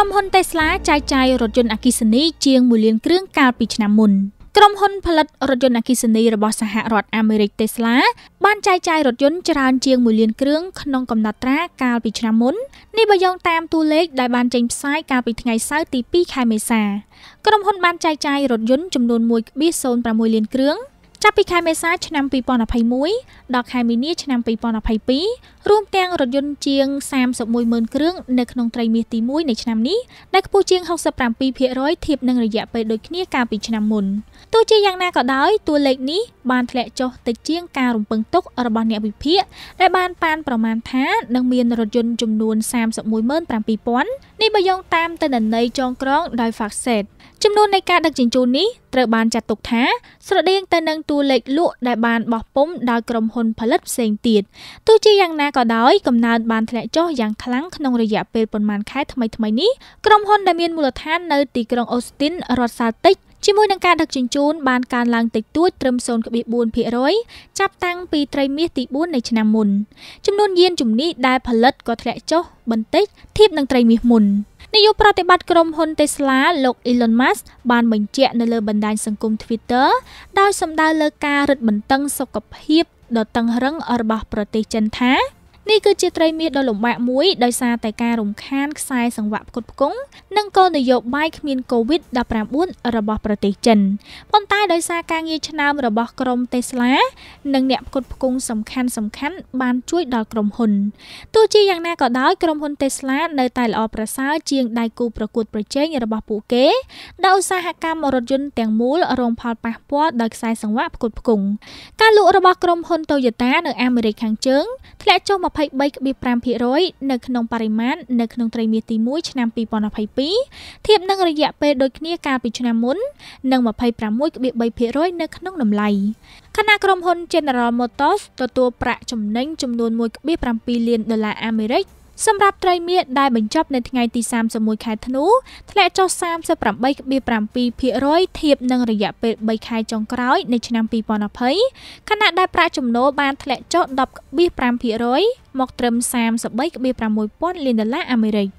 ក្រុមហ៊ុន Tesla ចែកចាយរថយន្តអគ្គិសនីជាង1លានគ្រឿងកាលពីឆ្នាំមុនក្រុមហ៊ុនផលិតរថយន្តអគ្គិសនីរបស់សហរដ្ឋអាមេរិក Tesla បានចែកចាយរថយន្តច្រើនជាង1លានគ្រឿងក្នុងកំណត់ត្រាកាលពីឆ្នាំមុននេះបើយោងតាមតួលេខដែលបានចេញផ្សាយកាលពីថ្ងៃសៅរ៍ទី2ខែមេសាក្រុមហ៊ុនបានចែកចាយរថយន្តចំនួន1.06លានគ្រឿងចាប់ពីខែមេសាឆ្នាំ2021ដល់ខែមីនាឆ្នាំ2022រួមទាំងរថយន្តជាង310,000គ្រឿងនៅក្នុងត្រីមាសទី1នៃឆ្នាំនេះដែលខ្ពស់ជាង67%ធៀបនឹងរយៈពេលដូចគ្នាកាលពីឆ្នាំមុនទោះជាយ៉ាងណាក៏ដោយតួលេខនេះបានធ្លាក់ចុះតិចជាងការរំពឹងទុក របស់អ្នកវិភាគដែលបានប៉ានប្រមាណថានឹងមានរថយន្តចំនួន317,000នេះបើយោងតាមទិន្នន័យចងក្រងដោយ Factset ចំនួននៃការដឹកជញ្ជូននេះត្រូវបានចាត់ទុកថាស្រដៀងទៅនឹងតួលេខលក់ដែលបានបោះពុម្ពដោយក្រុមហ៊ុនផលិតផ្សេងទៀតទោះជាយ៉ាងណាក៏ដោយកំណើនបានធ្លាក់ចុះយ៉ាងខ្លាំងក្នុងរយៈពេលប៉ុន្មានខែថ្មីៗនេះក្រុមហ៊ុនដែលមានមូលដ្ឋាននៅទីក្រុងអូស្ទីនរដ្ឋសាតិចជាមួយនឹងការដឹកជញ្ជូនបានកើនឡើងតិចតួចត្រឹម0.4%ចាប់តាំងពីត្រីមាសទី4នៃឆ្នាំមុនចំនួនយានជំនិះដែលផលិតក៏ធ្លាក់ចុះបន្តិចធៀបនឹងត្រីមាសមុន។នាយកប្រតិបត្តិក្រុមហ៊ុន Tesla លោក Elon Musk បានបញ្ជាក់នៅលើបណ្ដាញសង្គម Twitter ដោយសម្ដៅលើការរឹតបន្តឹងសុខភាពដ៏តឹងរឹងរបស់ប្រទេសចិនថានេះគឺជាត្រីមាសដ៏លំបាកមួយដោយសារតែការរំខានខ្សែសង្វាក់ផ្គត់ផ្គង់និងគោលនយោបាយគ្មាន COVID-19 របស់ប្រទេសចិនប៉ុន្តែដោយសារការងារឆ្នើមរបស់ក្រុម Tesla និងអ្នកផ្គត់ផ្គង់សំខាន់សំខាន់បានជួយដល់ក្រុមហ៊ុនទោះជាយ៉ាងណាក៏ដោយក្រុមហ៊ុន Tesla នៅតែល្អប្រសើរជាងដៃគូប្រកួតប្រជែងរបស់ពួកគេដោយឧស្សាហកម្មរថយន្តទាំងមូលរងផលប៉ះពាល់ដោយខ្សែសង្វាក់ផ្គត់ផ្គង់ការលក់របស់ក្រុមហ៊ុន Toyota នៅអាមេរិកខាងជើងធ្លាក់ចុះ23.5%នៅក្នុងបរិមាណនៅក្នុងត្រីមាសទី1ឆ្នាំ2022ធៀបនឹងរយៈពេលដូចគ្នាកាលពីឆ្នាំមុននិង26.3%នៅក្នុងតម្លៃខណៈក្រុមហ៊ុន General Motors ទទួលប្រាក់ចំណេញចំនួន1.7លានដុល្លារអាមេរិកសម្រាប់ត្រីមៀតដែលបញ្ចប់នៅថ្ងៃទី31ខែធ្នូធ្លាក់ចុះ38.7%ធៀបនឹងរយៈពេល3ខែចុងក្រោយនៃឆ្នាំ2020ខណៈដែលប្រាក់ចំណូលបានធ្លាក់ចុះ10.5%មកត្រឹម33.6ពាន់លានដុល្លារអាមេរិក។